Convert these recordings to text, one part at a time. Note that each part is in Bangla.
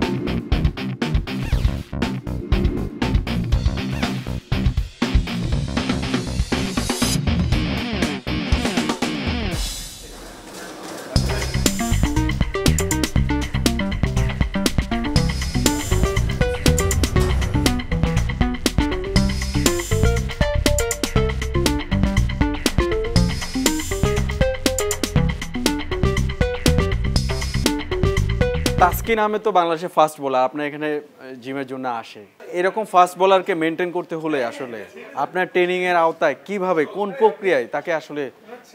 Thank you. তাসকিন নামে তো বাংলাদেশে ফাস্ট বোলার আপনার এখানে জিমের জন্য আসে এরকম ফাস্ট বোলারকে মেনটেন করতে হলে আসলে আপনার ট্রেনিংয়ের আওতায় কিভাবে কোন প্রক্রিয়ায় তাকে আসলে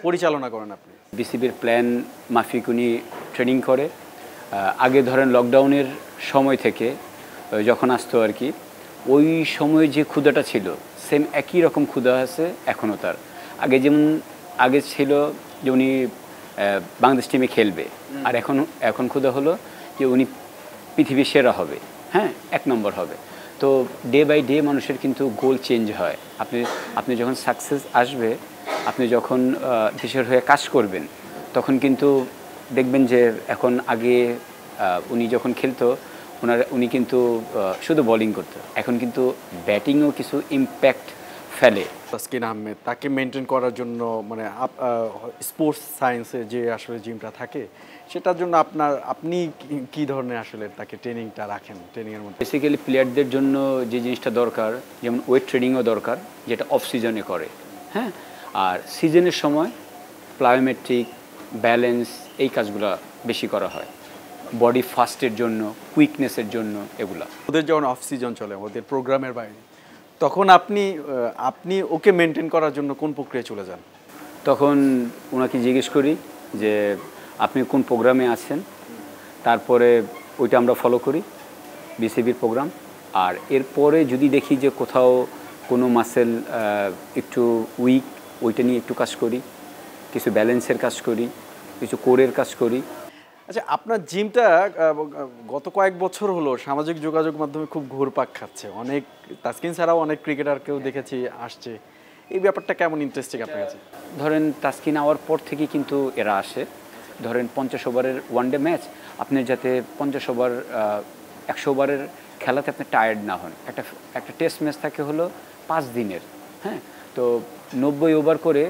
পরিচালনা করেন আপনি বিসিবির প্ল্যান মাফিক উনি ট্রেনিং করে আগে ধরেন লকডাউনের সময় থেকে যখন আসতো আর কি ওই সময়ে যে ক্ষুদাটা ছিল সেম একই রকম ক্ষুদা আছে এখনও তার আগে যেমন আগে ছিল যে উনি বাংলাদেশ টিমে খেলবে আর এখন এখন ক্ষুদা হলো যে উনি পৃথিবীর সেরা হবে হ্যাঁ এক নম্বর হবে তো ডে বাই ডে মানুষের কিন্তু গোল চেঞ্জ হয় আপনি আপনি যখন সাকসেস আসবে আপনি যখন দেশের হয়ে কাজ করবেন তখন কিন্তু দেখবেন যে এখন আগে উনি যখন খেলতো ওনার উনি কিন্তু শুধু বলিং করতো এখন কিন্তু ব্যাটিংও কিছু ইম্প্যাক্ট ফেলে তাসকিন আহমেদ তাকে মেনটেন করার জন্য মানে স্পোর্টস সায়েন্সে যে আসলে জিমটা থাকে সেটার জন্য আপনার আপনি কি ধরনের আসলে তাকে ট্রেনিংটা রাখেন ট্রেনিংয়ের মধ্যে বেসিক্যালি প্লেয়ারদের জন্য যে জিনিসটা দরকার যেমন ওয়েট ট্রেনিংও দরকার যেটা অফ সিজনে করে হ্যাঁ আর সিজনের সময় প্লায়োমেট্রিক ব্যালেন্স এই কাজগুলো বেশি করা হয় বডি ফাস্টের জন্য কুইকনেসের জন্য এগুলা ওদের যখন অফ সিজন চলে ওদের প্রোগ্রামের বাইরে তখন আপনি আপনি ওকে মেনটেন করার জন্য কোন প্রক্রিয়া চলে যান তখন ওনাকে জিজ্ঞেস করি যে আপনি কোন প্রোগ্রামে আছেন তারপরে ওইটা আমরা ফলো করি বিসিবির প্রোগ্রাম আর এরপরে যদি দেখি যে কোথাও কোনো মাসেল একটু উইক ওইটা নিয়ে একটু কাজ করি কিছু ব্যালেন্সের কাজ করি কিছু কোরের কাজ করি আচ্ছা আপনার জিমটা গত কয়েক বছর হলো সামাজিক যোগাযোগ মাধ্যমে খুব ঘুরপাক খাচ্ছে অনেক তাসকিন ছাড়াও অনেক ক্রিকেটারকেও হ্যাঁ। দেখেছি আসছে এই ব্যাপারটা কেমন ইন্টারেস্টিং আপনার কাছে ধরেন তাসকিন আওয়ার পর থেকে কিন্তু এরা আসে ধরেন পঞ্চাশ ওভারের ওয়ানডে ম্যাচ আপনি যাতে পঞ্চাশ ওভার একশো ওভারের খেলাতে আপনি টায়ার্ড না হন একটা একটা টেস্ট ম্যাচ থাকে হলো পাঁচ দিনের হ্যাঁ তো নব্বই ওভার করে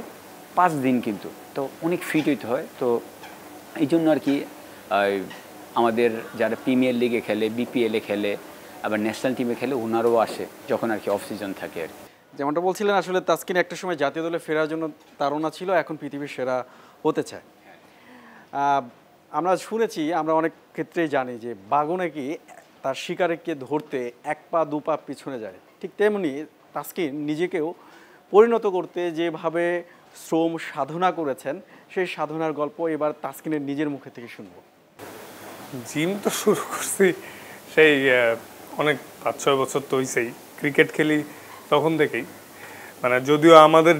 পাঁচ দিন কিন্তু তো অনেক ফিট হইতে হয় তো এই জন্য আর কি আমাদের যারা প্রিমিয়ার লিগে খেলে বিপিএলে খেলে আবার ন্যাশনাল টিমে খেলে ওনারও আসে যখন আর কি অফ সিজন থাকে আর যেমনটা বলছিলেন আসলে তাস্কিন একটা সময় জাতীয় দলে ফেরার জন্য তারা ছিল এখন পৃথিবীর সেরা হতে চায় আমরা শুনেছি আমরা অনেক ক্ষেত্রেই জানি যে বাঘও নাকি তার শিকারকে ধরতে এক পা দু পা পিছনে যায় ঠিক তেমনি তাস্কিন নিজেকেও পরিণত করতে যেভাবে শ্রম সাধনা করেছেন সেই সাধনার গল্প এবার তাসকিনের নিজের মুখে থেকে শুনবো জিম তো শুরু করছি সেই অনেক পাঁচ ছয় বছর তো হইছেই ক্রিকেট খেলি তখন থেকেই মানে যদিও আমাদের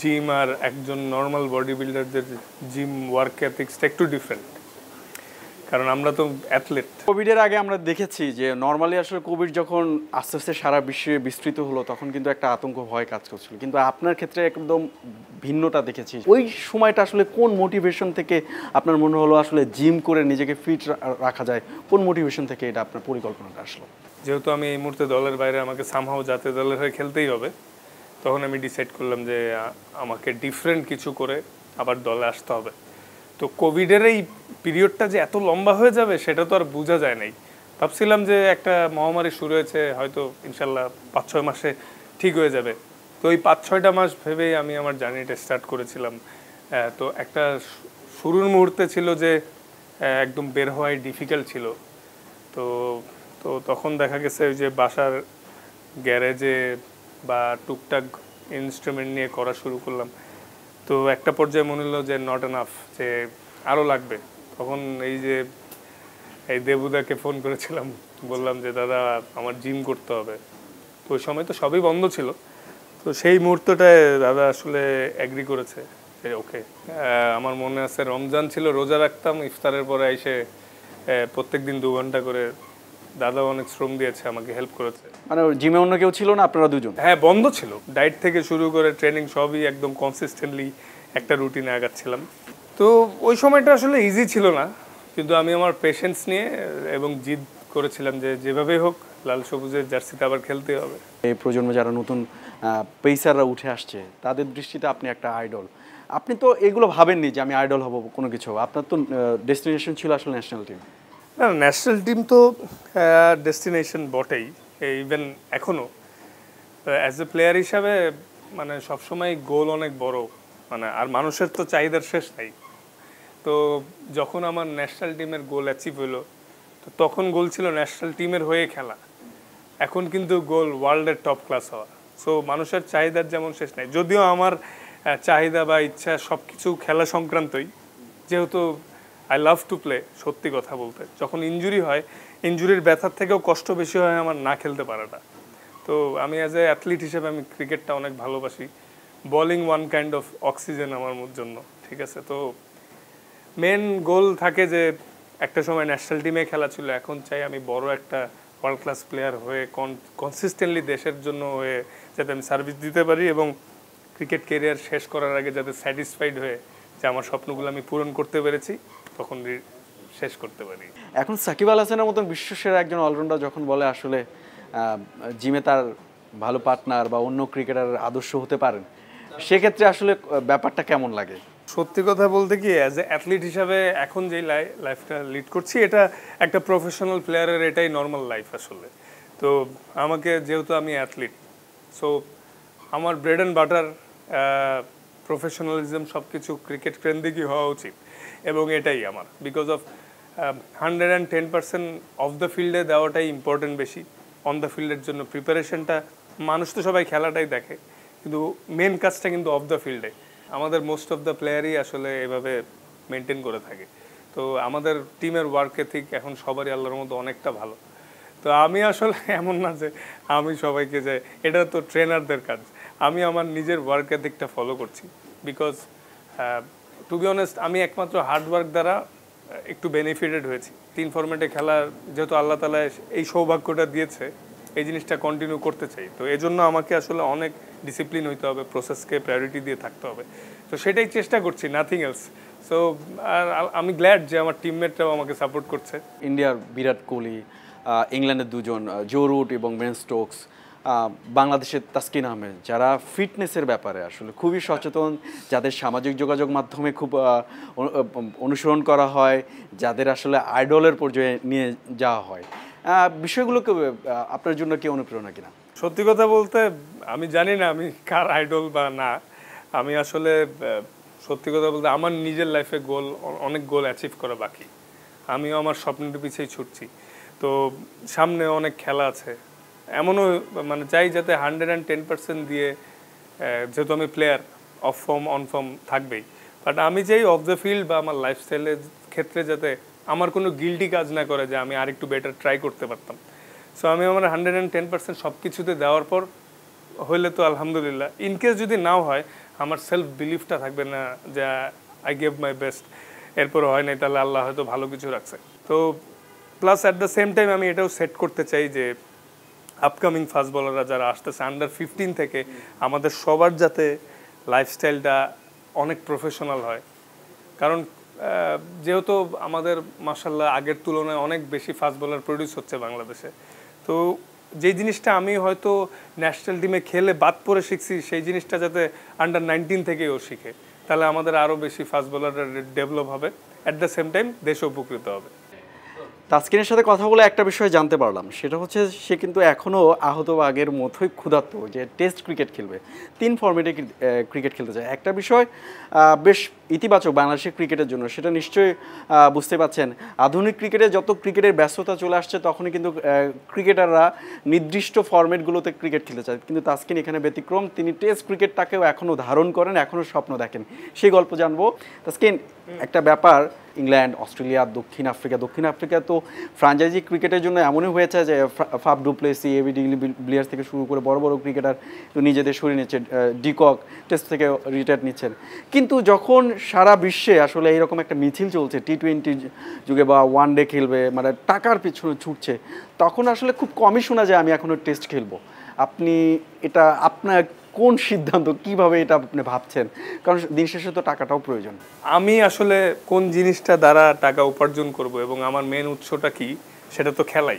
জিম আর একজন নর্মাল বডি বিল্ডারদের জিম ওয়ার্ক অ্যাথিক্সটা একটু ডিফারেন্ট কারণ আমরা তো অ্যাথলেট কোভিডের আগে আমরা দেখেছি যে নর্মালি আসলে কোভিড যখন আস্তে আস্তে সারা বিশ্বে বিস্তৃত হলো তখন কিন্তু একটা আতঙ্ক ভয় কাজ করছিল কিন্তু আপনার ক্ষেত্রে একদম ভিন্নটা দেখেছি ওই সময়টা আসলে কোন মোটিভেশন থেকে আপনার মনে হলো আসলে জিম করে নিজেকে ফিট রাখা যায় কোন মোটিভেশন থেকে এটা আপনার পরিকল্পনাটা আসলো যেহেতু আমি এই মুহূর্তে দলের বাইরে আমাকে সামহাও জাতীয় দলের হয়ে খেলতেই হবে তখন আমি ডিসাইড করলাম যে আমাকে ডিফারেন্ট কিছু করে আবার দলে আসতে হবে তো কোভিডের এই পিরিয়ডটা যে এত লম্বা হয়ে যাবে সেটা তো আর বোঝা যায় নাই ভাবছিলাম যে একটা মহামারী শুরু হয়েছে হয়তো ইনশাল্লাহ পাঁচ ছয় মাসে ঠিক হয়ে যাবে তো ওই পাঁচ ছয়টা মাস ভেবেই আমি আমার জার্নিটা স্টার্ট করেছিলাম তো একটা শুরুর মুহূর্তে ছিল যে একদম বের হওয়াই ডিফিকাল্ট ছিল তো তো তখন দেখা গেছে ওই যে বাসার গ্যারেজে বা টুকটাক ইনস্ট্রুমেন্ট নিয়ে করা শুরু করলাম তো একটা পর্যায়ে মনে হলো যে নট এনাফ যে আরও লাগবে তখন এই যে এই দেবুদাকে ফোন করেছিলাম বললাম যে দাদা আমার জিম করতে হবে তো ওই সময় তো সবই বন্ধ ছিল তো সেই মুহূর্তটায় দাদা আসলে অ্যাগ্রি করেছে যে ওকে আমার মনে আছে রমজান ছিল রোজা রাখতাম ইফতারের পরে এসে প্রত্যেক দিন দু ঘন্টা করে দাদা অনেক শ্রম দিয়েছে আমাকে হেল্প করেছে মানে জিমে অন্য কেউ ছিল না আপনারা দুজন হ্যাঁ বন্ধ ছিল ডায়েট থেকে শুরু করে ট্রেনিং সবই একদম কনসিস্টেন্টলি একটা রুটিনে আগাচ্ছিলাম তো ওই সময়টা আসলে ইজি ছিল না কিন্তু আমি আমার পেশেন্স নিয়ে এবং জিদ করেছিলাম যে যেভাবেই হোক লাল সবুজের জার্সিতে আবার খেলতে হবে এই প্রজন্ম যারা নতুন পেসাররা উঠে আসছে তাদের দৃষ্টিতে আপনি একটা আইডল আপনি তো এগুলো ভাবেননি যে আমি আইডল হব কোনো কিছু আপনার তো ডেস্টিনেশন ছিল আসলে ন্যাশনাল টিম না ন্যাশনাল টিম তো ডেস্টিনেশন বটেই ইভেন এখনও অ্যাজ এ প্লেয়ার হিসাবে মানে সবসময় গোল অনেক বড় মানে আর মানুষের তো চাহিদার শেষ নাই তো যখন আমার ন্যাশনাল টিমের গোল অ্যাচিভ হলো তো তখন গোল ছিল ন্যাশনাল টিমের হয়ে খেলা এখন কিন্তু গোল ওয়ার্ল্ডের টপ ক্লাস হওয়া সো মানুষের চাহিদার যেমন শেষ নাই যদিও আমার চাহিদা বা ইচ্ছা সব কিছু খেলা সংক্রান্তই যেহেতু আই লাভ টু প্লে সত্যি কথা বলতে যখন ইঞ্জুরি হয় ইঞ্জুরির ব্যথার থেকেও কষ্ট বেশি হয় আমার না খেলতে পারাটা তো আমি অ্যাজ এ অ্যাথলিট হিসেবে আমি ক্রিকেটটা অনেক ভালোবাসি bowling one kind of oxygen আমার জন্য ঠিক আছে তো মেন গোল থাকে যে একটা সময় ন্যাশনাল টিমে খেলা ছিল এখন চাই আমি বড় একটা ওয়ার্ল্ড ক্লাস প্লেয়ার হয়ে কনসিস্টেন্টলি দেশের জন্য হয়ে যাতে আমি সার্ভিস দিতে পারি এবং ক্রিকেট কেরিয়ার শেষ করার আগে যাতে স্যাটিসফাইড হয়ে যে আমার স্বপ্নগুলো আমি পূরণ করতে পেরেছি তখন শেষ করতে পারি এখন সাকিব আল হাসানের মতন বিশ্বসেরা একজন অলরাউন্ডার যখন বলে আসলে জিমে তার ভালো পার্টনার বা অন্য ক্রিকেটার আদর্শ হতে পারেন সেক্ষেত্রে আসলে ব্যাপারটা কেমন লাগে সত্যি কথা বলতে কি অ্যাজ এ অ্যাথলিট হিসাবে এখন যেই লাইফটা লিড করছি এটা একটা প্রফেশনাল প্লেয়ারের এটাই নর্মাল লাইফ আসলে তো আমাকে যেহেতু আমি অ্যাথলিট সো আমার ব্রেড অ্যান্ড বাটার প্রফেশনালিজম সব কিছু ক্রিকেট কেন্দ্রিকই হওয়া উচিত এবং এটাই আমার because of hundred and ten percent of the ফিল্ডে দেওয়াটাই ইম্পর্টেন্ট বেশি অন দ্য ফিল্ডের জন্য প্রিপারেশনটা মানুষ তো সবাই খেলাটাই দেখে কিন্তু মেন কাজটা কিন্তু অফ দ্য ফিল্ডে আমাদের মোস্ট অফ দ্য প্লেয়ারই আসলে এভাবে মেনটেন করে থাকে তো আমাদের টিমের ওয়ার্ক এথিক এখন সবারই আল্লাহর মতো অনেকটা ভালো তো আমি আসলে এমন না যে আমি সবাইকে যে এটা তো ট্রেনারদের কাজ আমি আমার নিজের ওয়ার্ক এথিকটা ফলো করছি বিকজ টু বি অনেস্ট আমি একমাত্র হার্ডওয়ার্ক দ্বারা একটু বেনিফিটেড হয়েছি তিন ফরম্যাটে খেলার যেহেতু আল্লাহ তালা এই সৌভাগ্যটা দিয়েছে এই জিনিসটা কন্টিনিউ করতে চাই তো এজন্য আমাকে আসলে অনেক ডিসিপ্লিন হইতে হবে প্রসেসকে প্রায়োরিটি দিয়ে থাকতে হবে তো সেটাই চেষ্টা করছি নাথিং এলস সো আর আমি গ্ল্যাড যে আমার টিমমেটরাও আমাকে সাপোর্ট করছে ইন্ডিয়ার বিরাট কোহলি ইংল্যান্ডের দুজন জো রুট এবং বেন স্টোকস বাংলাদেশের তাসকিন আহমেদ যারা ফিটনেসের ব্যাপারে আসলে খুবই সচেতন যাদের সামাজিক যোগাযোগ মাধ্যমে খুব অনুসরণ করা হয় যাদের আসলে আইডলের পর্যায়ে নিয়ে যাওয়া হয় বিষয়গুলোকে আপনার জন্য কি অনুপ্রেরণা কিনা সত্যি কথা বলতে আমি জানি না আমি কার আইডল বা না আমি আসলে সত্যি কথা বলতে আমার নিজের লাইফে গোল অনেক গোল অ্যাচিভ করা বাকি আমিও আমার স্বপ্নের পিছিয়ে ছুটছি তো সামনে অনেক খেলা আছে এমনও মানে চাই যাতে হান্ড্রেড অ্যান্ড টেন পার্সেন্ট দিয়ে যেহেতু আমি player of form on form থাকবেই বাট আমি চাই অফ দ্য ফিল্ড বা আমার লাইফস্টাইলের ক্ষেত্রে যাতে আমার কোনো গিল্টি কাজ না করে যে আমি আরেকটু বেটার ট্রাই করতে পারতাম সো আমি আমার হান্ড্রেড অ্যান্ড টেন পার্সেন্ট সব কিছুতে দেওয়ার পর হইলে তো আলহামদুলিল্লাহ ইনকেস যদি নাও হয় আমার সেলফ বিলিফটা থাকবে না যে আই গেভ মাই বেস্ট এরপর হয় নাই তাহলে আল্লাহ হয়তো ভালো কিছু রাখছে তো plus at the same time আমি এটাও সেট করতে চাই যে আপকামিং ফাস্ট বলাররা যারা আসতেছে আন্ডার ফিফটিন থেকে আমাদের সবার যাতে লাইফস্টাইলটা অনেক প্রফেশনাল হয় কারণ যেহেতু আমাদের মাসাল্লাহ আগের তুলনায় অনেক বেশি ফাস্ট বলার প্রডিউস হচ্ছে বাংলাদেশে তো যে জিনিসটা আমি হয়তো ন্যাশনাল টিমে খেলে বাদ পড়ে শিখছি সেই জিনিসটা যাতে আন্ডার নাইনটিন থেকেও শিখে তাহলে আমাদের আরও বেশি ফাস্ট বলাররা ডেভেলপ হবে অ্যাট দ্য সেম টাইম দেশ উপকৃত হবে তাস্কিনের সাথে কথা বলে একটা বিষয় জানতে পারলাম সেটা হচ্ছে সে কিন্তু এখনও আহত আগের মতোই ক্ষুধার্ত যে টেস্ট ক্রিকেট খেলবে তিন ফর্মেটে ক্রিকেট খেলতে চায় একটা বিষয় বেশ ইতিবাচক বাংলাদেশের ক্রিকেটের জন্য সেটা নিশ্চয়ই বুঝতে পাচ্ছেন আধুনিক ক্রিকেটে যত ক্রিকেটের ব্যস্ততা চলে আসছে তখনই কিন্তু ক্রিকেটাররা নির্দিষ্ট ফর্মেটগুলোতে ক্রিকেট খেলতে চায় কিন্তু তাস্কিন এখানে ব্যতিক্রম তিনি টেস্ট ক্রিকেটটাকেও এখনও ধারণ করেন এখনও স্বপ্ন দেখেন সেই গল্প জানবো তাস্কিন একটা ব্যাপার ইংল্যান্ড অস্ট্রেলিয়া দক্ষিণ আফ্রিকা দক্ষিণ আফ্রিকা তো ফ্রাঞ্চাইজি ক্রিকেটের জন্য এমনই হয়েছে যে ফাফ ডুপ্লেসি এবি ডিগ্লি প্লেয়ার থেকে শুরু করে বড় বড় ক্রিকেটার নিজেদের সরিয়ে নিচ্ছে ডিকক টেস্ট থেকে রিটায়ার নিচ্ছেন কিন্তু যখন সারা বিশ্বে আসলে এইরকম একটা মিছিল চলছে টি টোয়েন্টি যুগে বা ওয়ান ডে খেলবে মানে টাকার পিছনে ছুটছে তখন আসলে খুব কমই শোনা যায় আমি এখনও টেস্ট খেলবো আপনি এটা আপনার কোন সিদ্ধান্ত কিভাবে এটা আপনি ভাবছেন কারণ দিন শেষে তো টাকাটাও প্রয়োজন আমি আসলে কোন জিনিসটা দ্বারা টাকা উপার্জন করব এবং আমার মেন উৎসটা কি সেটা তো খেলাই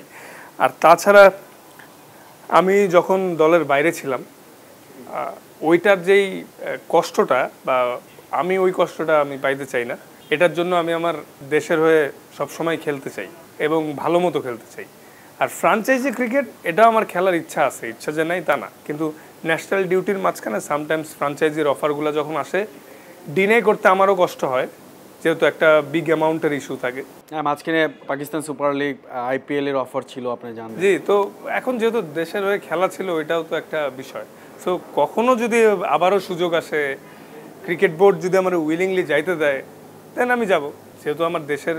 আর তাছাড়া আমি যখন দলের বাইরে ছিলাম ওইটার যেই কষ্টটা বা আমি ওই কষ্টটা আমি পাইতে চাই না এটার জন্য আমি আমার দেশের হয়ে সবসময় খেলতে চাই এবং ভালো মতো খেলতে চাই আর ফ্রাঞ্চাইজি ক্রিকেট এটা আমার খেলার ইচ্ছা আছে ইচ্ছা যে নাই তা না কিন্তু ন্যাশনাল ডিউটির মাঝখানে সামটাইমস ফ্রাঞ্চাইজির অফারগুলো যখন আসে ডিনে করতে আমারও কষ্ট হয় যেহেতু একটা বিগ অ্যামাউন্টের ইস্যু থাকে হ্যাঁ মাঝখানে পাকিস্তান সুপার লিগ আইপিএল এর অফার ছিল আপনি জানেন জি তো এখন যেহেতু দেশের হয়ে খেলা ছিল ওইটাও তো একটা বিষয় সো কখনো যদি আবারও সুযোগ আসে ক্রিকেট বোর্ড যদি আমার উইলিংলি যাইতে দেয় দেন আমি যাব যেহেতু আমার দেশের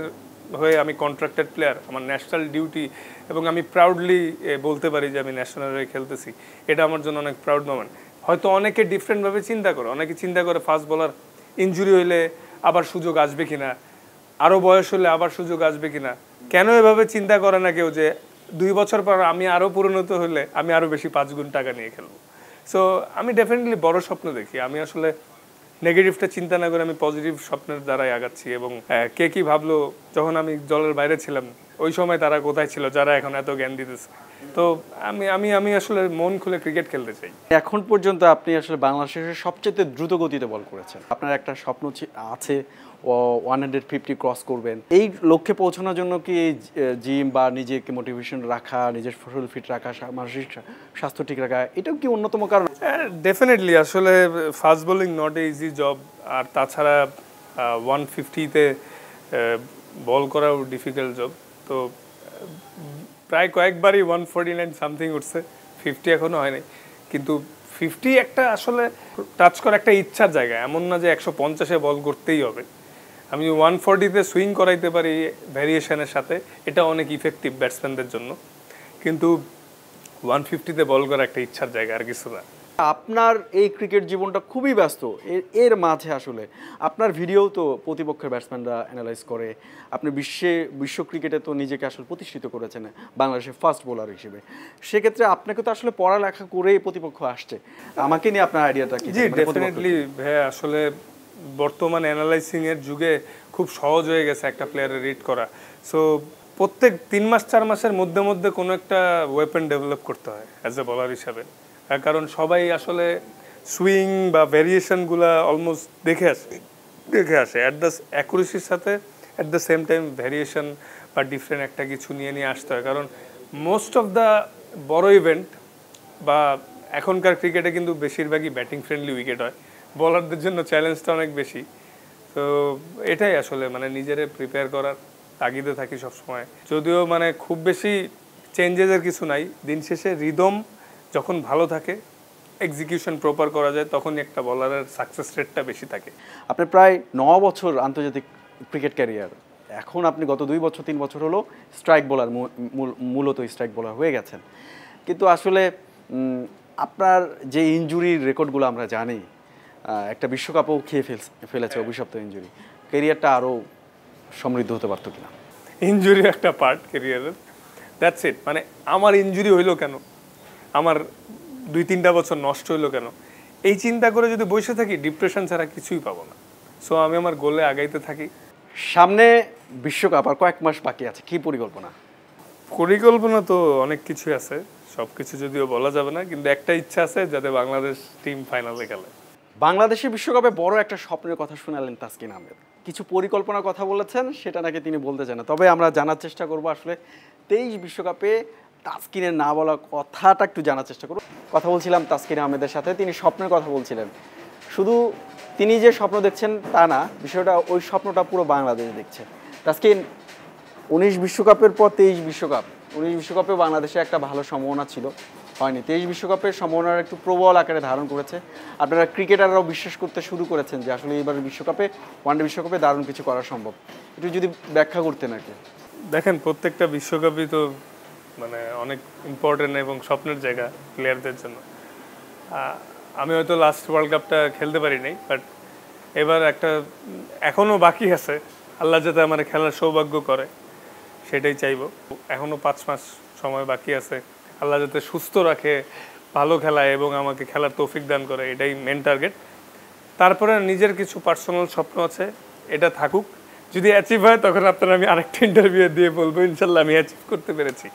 হয়ে আমি কন্ট্রাক্টেড প্লেয়ার আমার ন্যাশনাল ডিউটি এবং আমি প্রাউডলি বলতে পারি যে আমি ন্যাশনাল হয়ে খেলতেছি এটা আমার জন্য অনেক প্রাউড মোমেন্ট হয়তো অনেকে ডিফারেন্টভাবে চিন্তা করে অনেকে চিন্তা করে ফাস্ট বলার ইঞ্জুরি হইলে আবার সুযোগ আসবে কি না আরও বয়স হলে আবার সুযোগ আসবে কিনা কেন এভাবে চিন্তা করে না কেউ যে দুই বছর পর আমি আরও পরিণত হলে আমি আরও বেশি পাঁচ গুণ টাকা নিয়ে খেলবো সো আমি ডেফিনেটলি বড় স্বপ্ন দেখি আমি আসলে নেগেটিভটা চিন্তা না করে আমি পজিটিভ স্বপ্নের দ্বারাই আগাচ্ছি এবং কে কি ভাবলো যখন আমি জলের বাইরে ছিলাম ওই সময় তারা কোথায় ছিল যারা এখন এত জ্ঞান দিতেছে তো আমি আমি আমি আসলে মন খুলে ক্রিকেট খেলতে চাই এখন পর্যন্ত আপনি আসলে বাংলাদেশের সবচেয়ে দ্রুত গতিতে বল করেছেন আপনার একটা স্বপ্ন আছে ওয়ান হান্ড্রেড ফিফটি ক্রস করবেন এই লক্ষ্যে পৌঁছানোর জন্য কি জিম বা নিজেকে মোটিভেশন রাখা নিজের ফসল ফিট রাখা মানসিক স্বাস্থ্য ঠিক রাখা এটাও কি অন্যতম কারণ ডেফিনেটলি আসলে fast bowling not a easy job আর তাছাড়া ওয়ান ফিফটিতে বল করাও ডিফিকাল্ট জব তো প্রায় কয়েকবারই ওয়ান ফোরটি নাইন সামথিং উঠছে ফিফটি এখনও হয়নি কিন্তু ফিফটি একটা আসলে টাচ করার একটা ইচ্ছার জায়গা এমন না যে একশো পঞ্চাশে বল করতেই হবে আমি ওয়ান ফোরটিতে সুইং করাইতে পারি ভ্যারিয়েশনের সাথে এটা অনেক ইফেক্টিভ ব্যাটসম্যানদের জন্য কিন্তু ওয়ান ফিফটিতে বল করা একটা ইচ্ছার জায়গা আর কিছু না আপনার এই ক্রিকেট জীবনটা খুবই ব্যস্ত এর মাঝে আসলে আপনার ভিডিও তো প্রতিপক্ষের ব্যাটসম্যানরা অ্যানালাইজ করে আপনি বিশ্বে বিশ্ব ক্রিকেটে তো নিজেকে আসলে প্রতিষ্ঠিত করেছেন বাংলাদেশের ফার্স্ট বোলার হিসেবে সেক্ষেত্রে আপনাকে তো আসলে পড়ালেখা করেই প্রতিপক্ষ আসছে আমাকে নিয়ে আপনার আইডিয়াটা কি জি ডেফিনেটলি মানে ভাই আসলে বর্তমান অ্যানালাইসিংয়ের যুগে খুব সহজ হয়ে গেছে একটা প্লেয়ারের রিড করা সো প্রত্যেক তিন মাস চার মাসের মধ্যে মধ্যে কোনো একটা ওয়েপেন ডেভেলপ করতে হয় অ্যাজ এ বলার হিসাবে কারণ সবাই আসলে সুইং বা ভ্যারিয়েশনগুলো অলমোস্ট দেখে আসে দেখে আসে অ্যাট দ্য অ্যাকুরেসির সাথে at the same time variation বা ডিফারেন্ট একটা কিছু নিয়ে নিয়ে আসতে হয় কারণ মোস্ট অফ দ্য বড় ইভেন্ট বা এখনকার ক্রিকেটে কিন্তু বেশিরভাগই ব্যাটিং ফ্রেন্ডলি উইকেট হয় বলারদের জন্য চ্যালেঞ্জটা অনেক বেশি তো এটাই আসলে মানে নিজেরে প্রিপেয়ার করার তাগিদে থাকি সবসময় যদিও মানে খুব বেশি চেঞ্জেসের কিছু নাই দিন শেষে রিদম যখন ভালো থাকে এক্সিকিউশন প্রপার করা যায় তখনই একটা বলারের সাকসেস রেটটা বেশি থাকে আপনার প্রায় ন বছর আন্তর্জাতিক ক্রিকেট ক্যারিয়ার এখন আপনি গত দুই বছর তিন বছর হলো স্ট্রাইক বোলার মূলত স্ট্রাইক বোলার হয়ে গেছেন কিন্তু আসলে আপনার যে ইঞ্জুরির রেকর্ডগুলো আমরা জানি একটা বিশ্বকাপও খেয়ে ফেলছে ফেলেছে হ্যাঁ। অভিশপ্ত ইঞ্জুরি কেরিয়ারটা আরও সমৃদ্ধ হতে পারতো কিনা ইঞ্জুরি একটা পার্ট কেরিয়ারের দ্যাটস ইট মানে আমার ইঞ্জুরি হইলো কেন আমার দুই তিনটা বছর নষ্ট হইলো কেন এই চিন্তা করে যদি বসে থাকি ডিপ্রেশন ছাড়া কিছুই পাবো না সো আমি আমার গোলে আগাইতে থাকি সামনে বিশ্বকাপ আর কয়েক মাস বাকি আছে কি পরিকল্পনা পরিকল্পনা তো অনেক কিছু আছে সব কিছু যদিও বলা যাবে না কিন্তু একটা ইচ্ছা আছে যাতে বাংলাদেশ টিম ফাইনালে খেলে বাংলাদেশের বিশ্বকাপে বড় একটা স্বপ্নের কথা শোনালেন তাসকিন আহমেদ কিছু পরিকল্পনার কথা বলেছেন সেটা নাকি তিনি বলতে চান তবে আমরা জানার চেষ্টা করব আসলে তেইশ বিশ্বকাপে তাসকিনের না বলা কথাটা একটু জানার চেষ্টা করব কথা বলছিলাম তাসকিন আহমেদের সাথে তিনি স্বপ্নের কথা বলছিলেন শুধু তিনি যে স্বপ্ন দেখছেন তা না বিষয়টা ওই স্বপ্নটা পুরো বাংলাদেশ দেখছে তাসকিন উনিশ বিশ্বকাপের পর তেইশ বিশ্বকাপ উনিশ বিশ্বকাপে বাংলাদেশে একটা ভালো সম্ভাবনা ছিল হয়নি তেইশ বিশ্বকাপের সম্ভাবনার একটু প্রবল আকারে ধারণ করেছে আপনারা ক্রিকেটাররাও বিশ্বাস করতে শুরু করেছেন যে আসলে এবার বিশ্বকাপে ওয়ানডে বিশ্বকাপে দারুণ কিছু করা সম্ভব একটু যদি ব্যাখ্যা করতে না কি দেখেন প্রত্যেকটা বিশ্বকাপই তো মানে অনেক ইম্পর্টেন্ট এবং স্বপ্নের জায়গা প্লেয়ারদের জন্য আমি হয়তো লাস্ট ওয়ার্ল্ড কাপটা খেলতে পারি নাই বাট এবার একটা এখনও বাকি আছে আল্লাহ যাতে আমার খেলার সৌভাগ্য করে সেটাই চাইব এখনও পাঁচ মাস সময় বাকি আছে আল্লাহ যাতে সুস্থ রাখে ভালো খেলায় এবং আমাকে খেলার তৌফিক দান করে এটাই মেন টার্গেট তারপরে নিজের কিছু পার্সোনাল স্বপ্ন আছে এটা থাকুক যদি অ্যাচিভ হয় তখন আপনারা আমি আরেকটা ইন্টারভিউ দিয়ে বলবো ইনশাল্লাহ আমি অ্যাচিভ করতে পেরেছি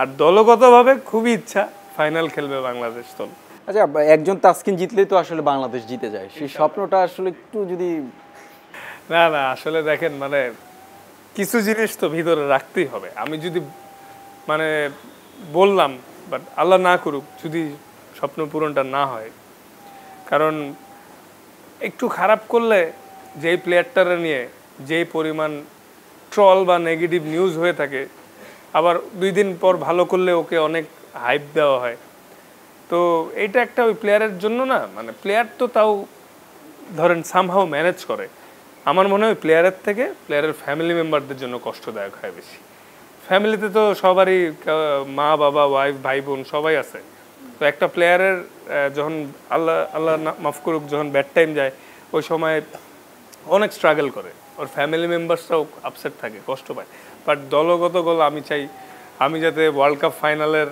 আর দলগতভাবে খুবই ইচ্ছা ফাইনাল খেলবে বাংলাদেশ দল আচ্ছা একজন তাস্কিন জিতলেই তো আসলে বাংলাদেশ জিতে যায় সেই স্বপ্নটা আসলে একটু যদি না না আসলে দেখেন মানে কিছু জিনিস তো ভিতরে রাখতেই হবে আমি যদি মানে বললাম বাট আল্লাহ না করুক যদি স্বপ্ন পূরণটা না হয় কারণ একটু খারাপ করলে যেই প্লেয়ারটারা নিয়ে যেই পরিমাণ ট্রল বা নেগেটিভ নিউজ হয়ে থাকে আবার দুই দিন পর ভালো করলে ওকে অনেক হাইপ দেওয়া হয় তো এইটা একটা ওই প্লেয়ারের জন্য না মানে প্লেয়ার তো তাও ধরেন সামহাও ম্যানেজ করে আমার মনে হয় প্লেয়ারের থেকে প্লেয়ারের ফ্যামিলি মেম্বারদের জন্য কষ্টদায়ক হয় বেশি ফ্যামিলিতে তো সবারই মা বাবা ওয়াইফ ভাই বোন সবাই আছে তো একটা প্লেয়ারের যখন আল্লাহ আল্লাহ মাফ করুক যখন ব্যাড টাইম যায় ওই সময় অনেক স্ট্রাগল করে ওর ফ্যামিলি মেম্বার্সরাও আপসেট থাকে কষ্ট পায় বাট দলগত গোল আমি চাই আমি যাতে ওয়ার্ল্ড কাপ ফাইনালের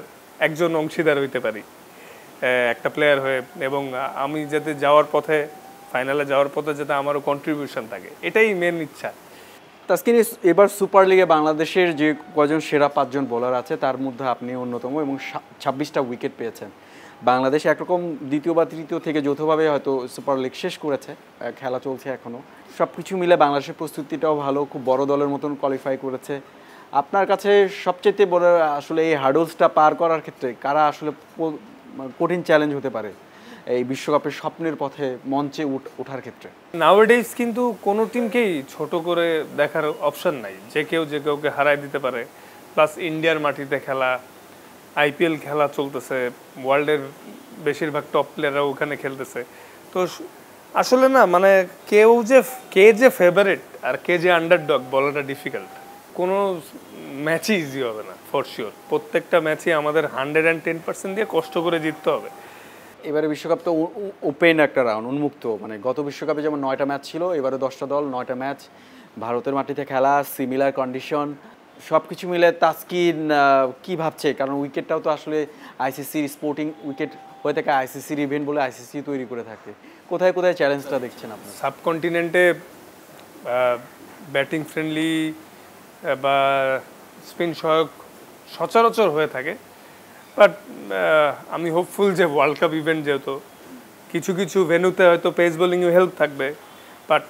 একজন অংশীদার হইতে পারি একটা প্লেয়ার হয়ে এবং আমি যাতে যাওয়ার পথে ফাইনালে যাওয়ার পথে যাতে আমারও কন্ট্রিবিউশন থাকে এটাই মেন ইচ্ছা তাসকিন এবার সুপার লিগে বাংলাদেশের যে কজন সেরা পাঁচজন বোলার আছে তার মধ্যে আপনি অন্যতম এবং ছাব্বিশটা উইকেট পেয়েছেন বাংলাদেশ একরকম দ্বিতীয় বা তৃতীয় থেকে যৌথভাবে হয়তো সুপার লিগ শেষ করেছে খেলা চলছে এখনও সব কিছু মিলে বাংলাদেশের প্রস্তুতিটাও ভালো খুব বড় দলের মতন কোয়ালিফাই করেছে আপনার কাছে সবচেয়ে বড় আসলে এই হার্ডলসটা পার করার ক্ষেত্রে কারা আসলে কঠিন চ্যালেঞ্জ হতে পারে এই বিশ্বকাপের স্বপ্নের পথে মঞ্চে ওঠার ক্ষেত্রে নাওয়ারডেজ কিন্তু কোনো টিমকেই ছোট করে দেখার অপশন নাই যে কেউ যে কেউকে হারাই দিতে পারে প্লাস ইন্ডিয়ার মাটিতে খেলা আইপিএল খেলা চলতেছে ওয়ার্ল্ডের বেশিরভাগ টপ প্লেয়াররা ওখানে খেলতেছে তো আসলে না মানে কেউ যে কে যে ফেভারিট আর কে যে আন্ডারডগ বলাটা ডিফিকাল্ট কোনো ম্যাচই ইজি হবে না ফর শিওর প্রত্যেকটা ম্যাচই আমাদের হান্ড্রেড অ্যান্ড টেন পার্সেন্ট দিয়ে কষ্ট করে জিততে হবে এবারে বিশ্বকাপ তো ওপেন একটা রাউন্ড উন্মুক্ত মানে গত বিশ্বকাপে যেমন নয়টা ম্যাচ ছিল এবারে দশটা দল নয়টা ম্যাচ ভারতের মাটিতে খেলা সিমিলার কন্ডিশন সব কিছু মিলে তাস্কিন কি ভাবছে কারণ উইকেটটাও তো আসলে আইসিসির স্পোর্টিং উইকেট হয়ে থাকে আইসিসির ইভেন্ট বলে আইসিসি তৈরি করে থাকে কোথায় কোথায় চ্যালেঞ্জটা দেখছেন আপনি সাবকন্টিনেন্টে ব্যাটিং ফ্রেন্ডলি বা স্পিন সহায়ক সচরাচর হয়ে থাকে বাট uh, আমি হোপফুল যে ওয়ার্ল্ড কাপ ইভেন্ট যেহেতু কিছু কিছু ভেনুতে হয়তো পেস বোলিংয়ে হেল্প থাকবে বাট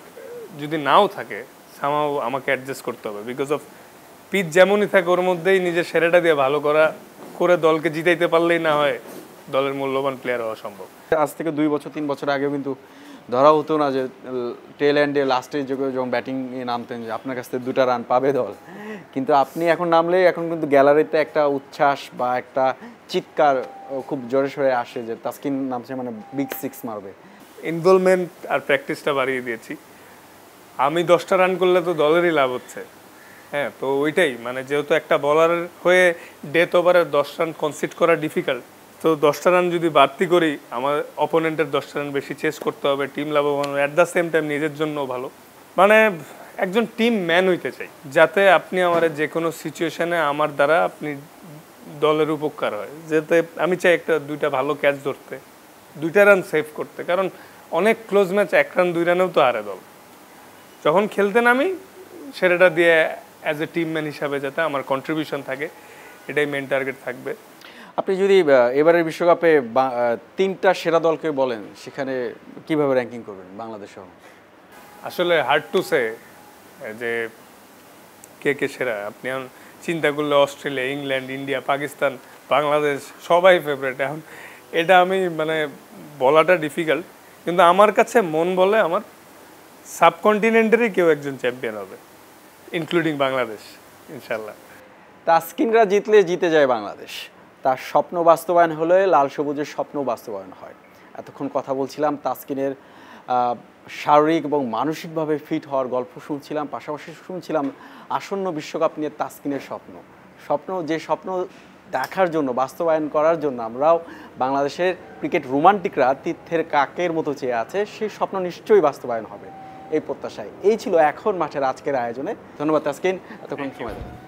যদি নাও থাকে সামাও আমাকে অ্যাডজাস্ট করতে হবে বিকজ অফ পিচ যেমনই থাকে ওর মধ্যেই নিজের সেরাটা দিয়ে ভালো করা করে দলকে জিতাইতে পারলেই না হয় দলের মূল্যবান প্লেয়ার হওয়া সম্ভব আজ থেকে দুই বছর তিন বছর আগেও কিন্তু ধরা হতো না যে টেল অ্যান্ডে লাস্টে যখন ব্যাটিং নামতেন যে আপনার কাছ থেকে দুটা রান পাবে দল কিন্তু আপনি এখন নামলে এখন কিন্তু গ্যালারিতে একটা উচ্ছ্বাস বা একটা চিৎকার খুব জোরে সরে আসে যে তাস্কিন নামছে মানে বিগ সিক্স মারবে ইনভলভমেন্ট আর প্র্যাকটিসটা বাড়িয়ে দিয়েছি আমি দশটা রান করলে তো দলেরই লাভ হচ্ছে হ্যাঁ তো ওইটাই মানে যেহেতু একটা বলার হয়ে ডেথ ওভারের দশ রান কনসিড করা ডিফিকাল্ট তো দশটা রান যদি বাড়তি করি আমার অপোনেন্টের দশটা রান বেশি চেস করতে হবে টিম লাভবান অ্যাট দ্য সেম টাইম নিজের জন্যও ভালো মানে একজন টিম ম্যান হইতে চাই যাতে আপনি আমার যে কোনো সিচুয়েশানে আমার দ্বারা আপনি দলের উপকার হয় যাতে আমি চাই একটা দুইটা ভালো ক্যাচ ধরতে দুইটা রান সেভ করতে কারণ অনেক ক্লোজ ম্যাচ এক রান দুই রানেও তো হারে দল যখন খেলতে নামি সেটা দিয়ে অ্যাজ এ টিম ম্যান হিসাবে যাতে আমার কন্ট্রিবিউশন থাকে এটাই মেন টার্গেট থাকবে আপনি যদি এবারের বিশ্বকাপে তিনটা সেরা দলকে বলেন সেখানে কিভাবে র্যাঙ্কিং করবেন বাংলাদেশ সহ আসলে হার্ড টু সে যে কে কে সেরা আপনি এখন চিন্তা করলে Australia England India Pakistan Bangladesh সবাই ফেভারেট এখন এটা আমি মানে বলাটা ডিফিকাল্ট কিন্তু আমার কাছে মন বলে আমার সাবকন্টিনেন্টেরই কেউ একজন চ্যাম্পিয়ন হবে ইনক্লুডিং বাংলাদেশ ইনশাল্লাহ তাস্কিনরা জিতলে জিতে যায় বাংলাদেশ তার স্বপ্ন বাস্তবায়ন হলে লাল সবুজের স্বপ্ন বাস্তবায়ন হয় এতক্ষণ কথা বলছিলাম তাসকিনের শারীরিক এবং মানসিকভাবে ফিট হওয়ার গল্প শুনছিলাম পাশাপাশি শুনছিলাম আসন্ন বিশ্বকাপ নিয়ে তাসকিনের স্বপ্ন স্বপ্ন যে স্বপ্ন দেখার জন্য বাস্তবায়ন করার জন্য আমরাও বাংলাদেশের ক্রিকেট রোমান্টিকরা তীর্থের কাকের মতো চেয়ে আছে সেই স্বপ্ন নিশ্চয়ই বাস্তবায়ন হবে এই প্রত্যাশায় এই ছিল এখন মাঠের আজকের আয়োজনে ধন্যবাদ তাসকিন এতক্ষণ সময়